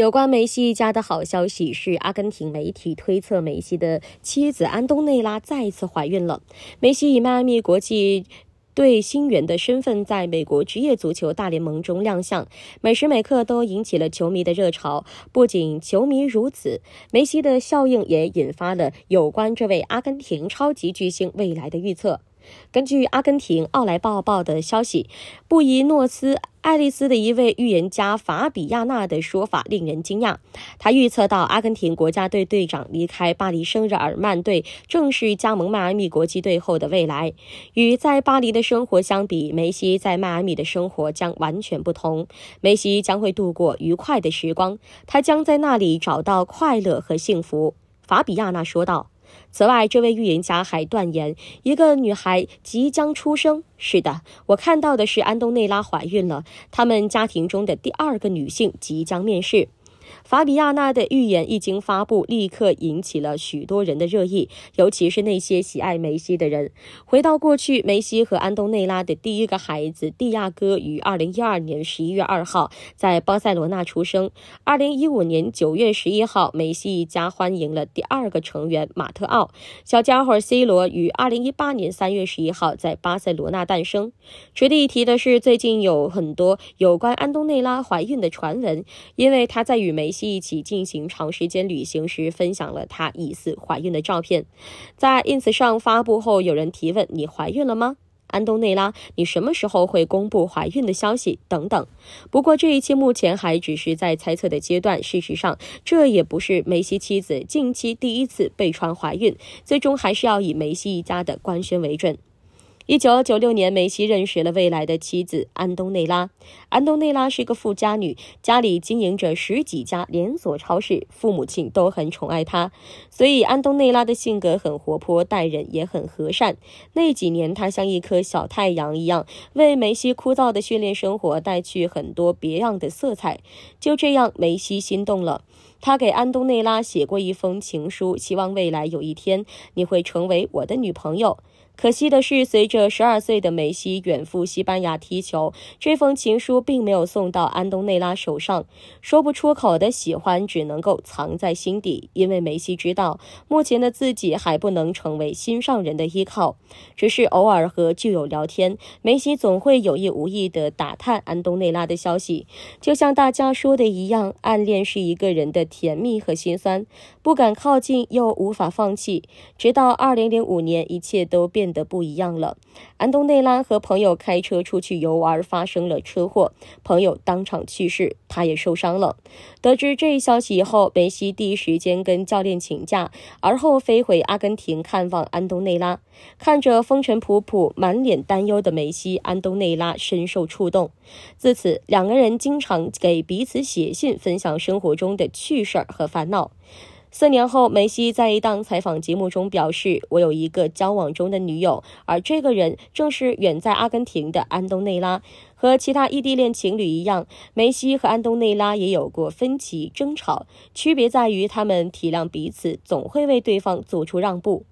有关梅西一家的好消息是，阿根廷媒体推测梅西的妻子安东内拉再次怀孕了。梅西以迈阿密国际队新援的身份在美国职业足球大联盟中亮相，每时每刻都引起了球迷的热潮。不仅球迷如此，梅西的效应也引发了有关这位阿根廷超级巨星未来的预测。根据阿根廷《奥莱报》报的消息，布宜诺斯艾利斯的一位预言家法比亚纳的说法令人惊讶。他预测到阿根廷国家队队长离开巴黎圣日耳曼队，正式加盟迈阿密国际队后的未来。与在巴黎的生活相比，梅西在迈阿密的生活将完全不同。梅西将会度过愉快的时光，他将在那里找到快乐和幸福。法比亚纳说道。此外，这位预言家还断言，一个女孩即将出生。是的，我看到的是安东内拉怀孕了，他们家庭中的第二个女性即将面世。法比亚娜的预言一经发布，立刻引起了许多人的热议，尤其是那些喜爱梅西的人。回到过去，梅西和安东内拉的第一个孩子蒂亚戈于二零一二年十一月二号在巴塞罗那出生。二零一五年九月十一号，梅西一家欢迎了第二个成员马特奥。小家伙，C 罗于二零一八年三月十一号在巴塞罗那诞生。值得一提的是，最近有很多有关安东内拉怀孕的传闻，因为她在与梅西。一起进行长时间旅行时，分享了她疑似怀孕的照片，在 ins 上发布后，有人提问：“你怀孕了吗？”安东内拉，你什么时候会公布怀孕的消息？等等。不过，这一切目前还只是在猜测的阶段。事实上，这也不是梅西妻子近期第一次被传怀孕，最终还是要以梅西一家的官宣为准。一九九六年，梅西认识了未来的妻子安东内拉。安东内拉是个富家女，家里经营着十几家连锁超市，父母亲都很宠爱她，所以安东内拉的性格很活泼，待人也很和善。那几年，她像一颗小太阳一样，为梅西枯燥的训练生活带去很多别样的色彩。就这样，梅西心动了。他给安东内拉写过一封情书，希望未来有一天你会成为我的女朋友。可惜的是，随着十二岁的梅西远赴西班牙踢球，这封情书并没有送到安东内拉手上。说不出口的喜欢，只能够藏在心底。因为梅西知道，目前的自己还不能成为心上人的依靠，只是偶尔和旧友聊天，梅西总会有意无意地打探安东内拉的消息。就像大家说的一样，暗恋是一个人的。甜蜜和心酸，不敢靠近又无法放弃。直到二零零五年，一切都变得不一样了。安东内拉和朋友开车出去游玩，发生了车祸，朋友当场去世，他也受伤了。得知这一消息以后，梅西第一时间跟教练请假，而后飞回阿根廷看望安东内拉。看着风尘仆仆、满脸担忧的梅西，安东内拉深受触动。自此，两个人经常给彼此写信，分享生活中的趣事儿和烦恼。四年后，梅西在一档采访节目中表示：“我有一个交往中的女友，而这个人正是远在阿根廷的安东内拉。和其他异地恋情侣一样，梅西和安东内拉也有过分歧争吵，区别在于他们体谅彼此，总会为对方做出让步。”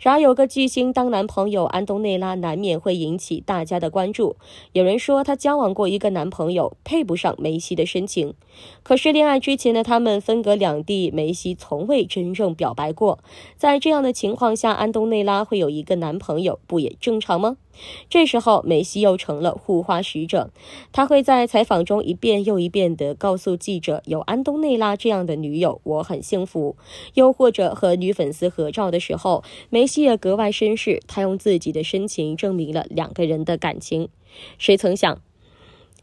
然而有个巨星当男朋友，安东内拉难免会引起大家的关注。有人说她交往过一个男朋友，配不上梅西的深情。可是恋爱之前的他们分隔两地，梅西从未真正表白过。在这样的情况下，安东内拉会有一个男朋友，不也正常吗？这时候，梅西又成了护花使者。他会在采访中一遍又一遍地告诉记者：“有安东内拉这样的女友，我很幸福。”又或者和女粉丝合照的时候，梅西也格外绅士，他用自己的深情证明了两个人的感情。谁曾想？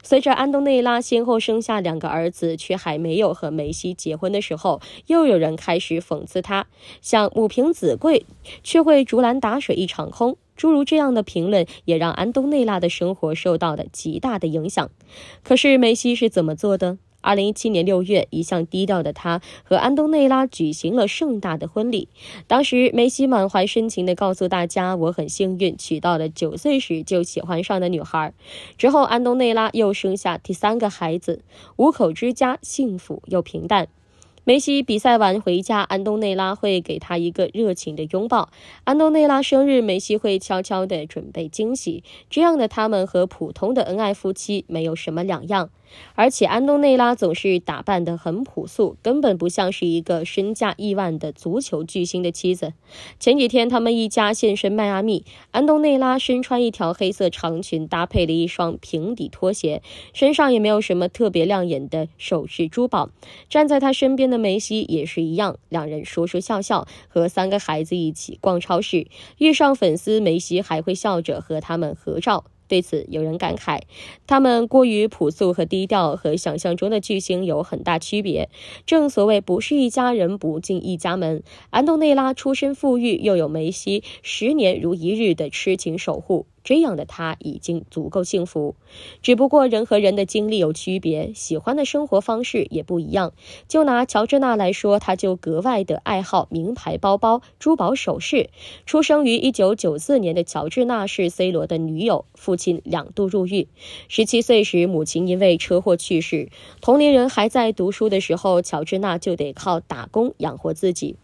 随着安东内拉先后生下两个儿子，却还没有和梅西结婚的时候，又有人开始讽刺他，像母凭子贵，却会竹篮打水一场空。诸如这样的评论，也让安东内拉的生活受到了极大的影响。可是梅西是怎么做的？二零一七年六月，一向低调的他和安东内拉举行了盛大的婚礼。当时，梅西满怀深情地告诉大家：“我很幸运娶到了九岁时就喜欢上的女孩。”之后，安东内拉又生下第三个孩子，五口之家幸福又平淡。梅西比赛完回家，安东内拉会给他一个热情的拥抱。安东内拉生日，梅西会悄悄地准备惊喜。这样的他们和普通的恩爱夫妻没有什么两样。而且安东内拉总是打扮得很朴素，根本不像是一个身价亿万的足球巨星的妻子。前几天他们一家现身迈阿密，安东内拉身穿一条黑色长裙，搭配了一双平底拖鞋，身上也没有什么特别亮眼的首饰珠宝。站在他身边的梅西也是一样，两人说说笑笑，和三个孩子一起逛超市。遇上粉丝，梅西还会笑着和他们合照。对此，有人感慨，他们过于朴素和低调，和想象中的巨星有很大区别。正所谓，不是一家人，不进一家门。安东内拉出身富裕，又有梅西十年如一日的痴情守护。这样的他已经足够幸福，只不过人和人的经历有区别，喜欢的生活方式也不一样。就拿乔治娜来说，他就格外的爱好名牌包包、珠宝首饰。出生于一九九四年的乔治娜是 C 罗的女友，父亲两度入狱，十七岁时母亲因为车祸去世，同龄人还在读书的时候，乔治娜就得靠打工养活自己。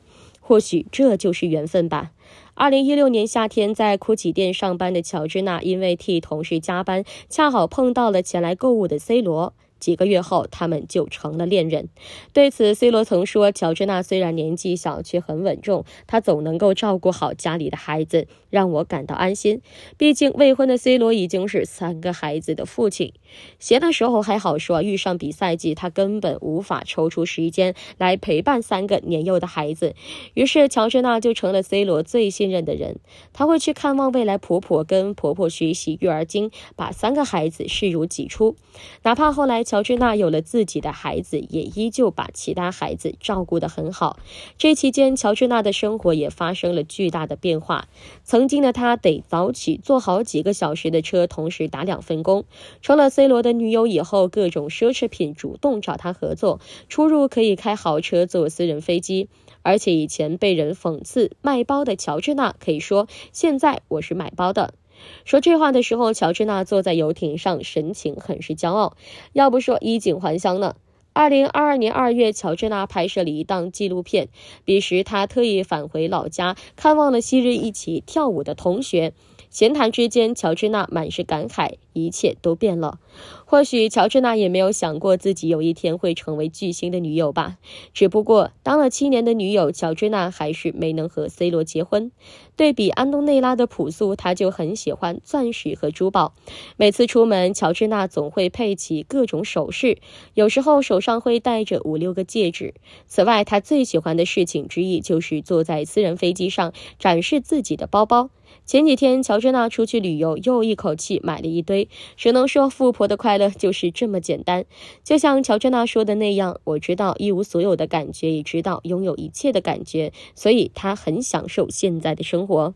或许这就是缘分吧。二零一六年夏天，在 c 奇店上班的乔治娜，因为替同事加班，恰好碰到了前来购物的 C 罗。几个月后，他们就成了恋人。对此，C 罗曾说：“乔治娜虽然年纪小，却很稳重。她总能够照顾好家里的孩子，让我感到安心。毕竟未婚的 C 罗已经是三个孩子的父亲。闲的时候还好说，遇上比赛季，他根本无法抽出时间来陪伴三个年幼的孩子。于是，乔治娜就成了 C 罗最信任的人。他会去看望未来婆婆，跟婆婆学习育儿经，把三个孩子视如己出。哪怕后来。”乔治娜有了自己的孩子，也依旧把其他孩子照顾得很好。这期间，乔治娜的生活也发生了巨大的变化。曾经的她得早起坐好几个小时的车，同时打两份工。成了 C 罗的女友以后，各种奢侈品主动找她合作，出入可以开豪车、坐私人飞机。而且以前被人讽刺卖包的乔治娜，可以说现在我是买包的。说这话的时候，乔治娜坐在游艇上，神情很是骄傲。要不说衣锦还乡呢？二零二二年二月，乔治娜拍摄了一档纪录片，彼时她特意返回老家，看望了昔日一起跳舞的同学。闲谈之间，乔治娜满是感慨：一切都变了。或许乔治娜也没有想过自己有一天会成为巨星的女友吧。只不过当了七年的女友，乔治娜还是没能和 C 罗结婚。对比安东内拉的朴素，她就很喜欢钻石和珠宝。每次出门，乔治娜总会配起各种首饰，有时候手上会戴着五六个戒指。此外，她最喜欢的事情之一就是坐在私人飞机上展示自己的包包。前几天，乔治娜出去旅游，又一口气买了一堆。只能说，富婆的快乐就是这么简单。就像乔治娜说的那样，我知道一无所有的感觉，也知道拥有一切的感觉，所以她很享受现在的生活。